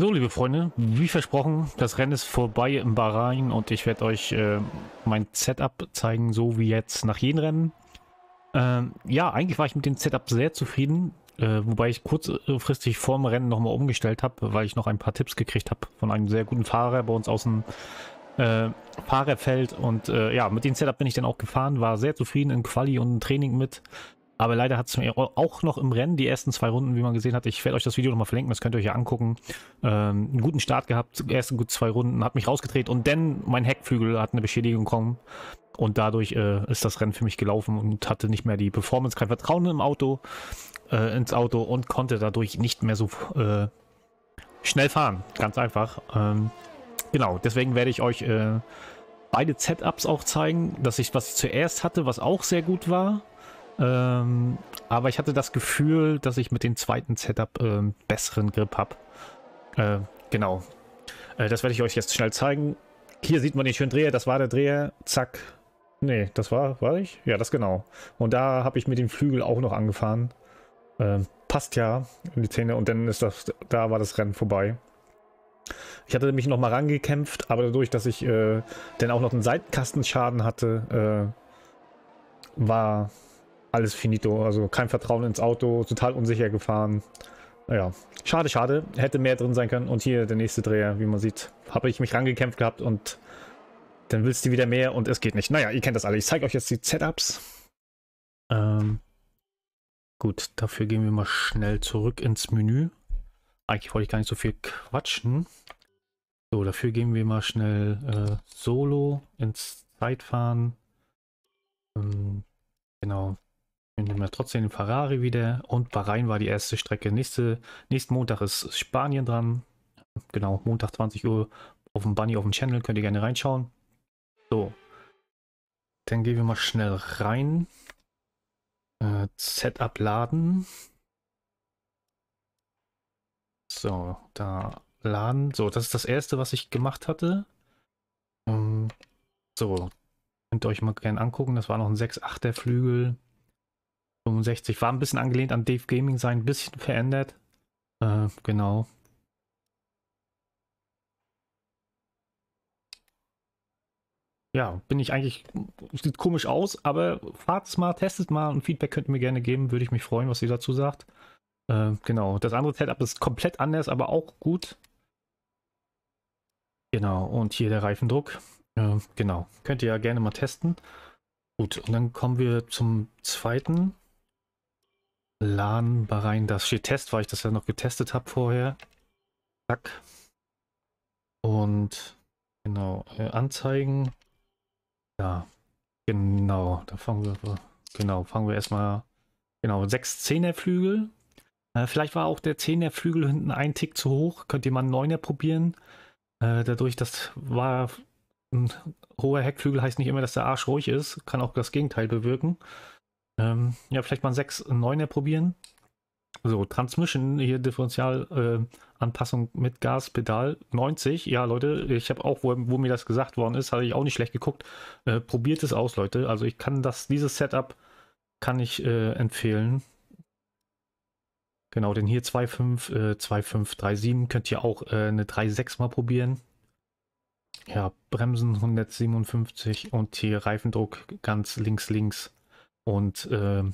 So, liebe Freunde, wie versprochen, das Rennen ist vorbei im Bahrain und ich werde euch äh, mein Setup zeigen, so wie jetzt nach jedem Rennen. Ähm, ja, eigentlich war ich mit dem Setup sehr zufrieden, äh, wobei ich kurzfristig vor dem Rennen nochmal umgestellt habe, weil ich noch ein paar Tipps gekriegt habe von einem sehr guten Fahrer bei uns aus dem äh, Fahrerfeld. Und äh, ja, mit dem Setup bin ich dann auch gefahren, war sehr zufrieden im Quali und im Training mit. Aber leider hat es mir auch noch im Rennen die ersten zwei Runden, wie man gesehen hat, ich werde euch das Video nochmal verlinken, das könnt ihr euch ja angucken. Ähm, einen guten Start gehabt, ersten gut zwei Runden, hat mich rausgedreht und dann mein Heckflügel hat eine Beschädigung bekommen. Und dadurch äh, ist das Rennen für mich gelaufen und hatte nicht mehr die Performance, kein Vertrauen im Auto, äh, ins Auto und konnte dadurch nicht mehr so äh, schnell fahren. Ganz einfach. Ähm, genau, deswegen werde ich euch äh, beide Setups auch zeigen, dass ich, was ich zuerst hatte, was auch sehr gut war. Ähm, aber ich hatte das Gefühl, dass ich mit dem zweiten Setup äh, besseren Grip habe. Äh, genau. Äh, das werde ich euch jetzt schnell zeigen. Hier sieht man den schönen Dreher. Das war der Dreher. Zack. Nee, das war, war ich? Ja, das genau. Und da habe ich mit dem Flügel auch noch angefahren. Ähm, passt ja in die Zähne. Und dann ist das, da war das Rennen vorbei. Ich hatte mich nochmal rangekämpft, aber dadurch, dass ich äh, dann auch noch einen Seitenkastenschaden hatte, äh, war alles finito. Also kein Vertrauen ins Auto, total unsicher gefahren. Naja, schade, schade. Hätte mehr drin sein können. Und hier der nächste Dreher, wie man sieht, habe ich mich rangekämpft gehabt und dann willst du wieder mehr und es geht nicht. Naja, ihr kennt das alle. Ich zeige euch jetzt die Setups. Ähm, gut, dafür gehen wir mal schnell zurück ins Menü. Eigentlich wollte ich gar nicht so viel quatschen. So, dafür gehen wir mal schnell äh, solo ins Zeitfahren. Ähm, genau, wir nehmen ja trotzdem den Ferrari wieder. Und Bahrain war die erste Strecke. Nächste, nächsten Montag ist Spanien dran. Genau, Montag 20 Uhr auf dem Bunny, auf dem Channel. Könnt ihr gerne reinschauen. So. Dann gehen wir mal schnell rein. Äh, Setup laden. So, da laden. So, das ist das erste, was ich gemacht hatte. Ähm, so, könnt ihr euch mal gerne angucken. Das war noch ein 6-8er Flügel. 65. War ein bisschen angelehnt an Dave Gaming, sein ein bisschen verändert. Äh, genau. Ja, bin ich eigentlich, sieht komisch aus, aber fahrt es mal, testet mal und Feedback könnt ihr mir gerne geben, würde ich mich freuen, was ihr dazu sagt. Äh, genau, das andere Setup ist komplett anders, aber auch gut. Genau, und hier der Reifendruck. Äh, genau, könnt ihr ja gerne mal testen. Gut, und dann kommen wir zum zweiten. LAN Bahrain, das steht Test, weil ich das ja noch getestet habe vorher. Zack. Und genau, äh, anzeigen. Ja, genau, da fangen wir, genau, fangen wir erstmal, genau, 6 10er Flügel. Äh, vielleicht war auch der 10er Flügel hinten ein Tick zu hoch, könnt ihr mal einen 9er probieren. Äh, dadurch, das war ein hoher Heckflügel heißt nicht immer, dass der Arsch ruhig ist, kann auch das Gegenteil bewirken. Ähm, ja, vielleicht mal 6, 9er probieren. So, Transmission, hier Differentialanpassung äh, mit Gaspedal 90. Ja, Leute, ich habe auch, wo, wo, mir das gesagt worden ist, habe ich auch nicht schlecht geguckt. Äh, probiert es aus, Leute. Also ich kann das, dieses Setup kann ich äh, empfehlen. Genau, denn hier 2.5, äh, 2.5, könnt ihr auch äh, eine 3.6 mal probieren. Ja, Bremsen 157 und hier Reifendruck ganz links, links und ähm, äh,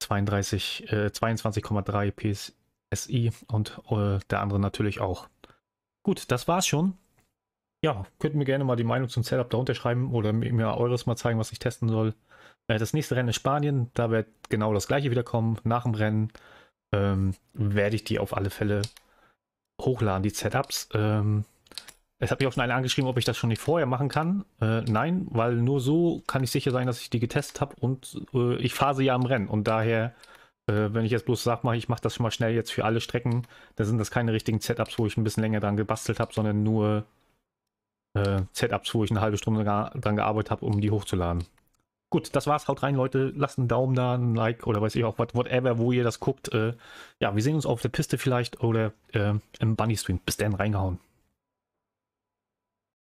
32, äh, 22,3 PSI und äh, der andere natürlich auch. Gut, das war's schon. Ja, könnt mir gerne mal die Meinung zum Setup da unterschreiben oder mir eures mal zeigen, was ich testen soll. Äh, das nächste Rennen ist Spanien, da wird genau das gleiche wiederkommen. Nach dem Rennen ähm, werde ich die auf alle Fälle hochladen, die Setups. Ähm, es hat mich auch schon einer angeschrieben, ob ich das schon nicht vorher machen kann. Äh, nein, weil nur so kann ich sicher sein, dass ich die getestet habe und äh, ich fahre sie ja am Rennen. Und daher, äh, wenn ich jetzt bloß sage, mach, ich mache das schon mal schnell jetzt für alle Strecken, dann sind das keine richtigen Setups, wo ich ein bisschen länger dran gebastelt habe, sondern nur äh, Setups, wo ich eine halbe Stunde dran gearbeitet habe, um die hochzuladen. Gut, das war's. Haut rein, Leute. Lasst einen Daumen da, ein Like oder weiß ich auch, whatever, wo ihr das guckt. Äh, ja, wir sehen uns auf der Piste vielleicht oder äh, im Bunny-Stream. Bis dann, reingehauen.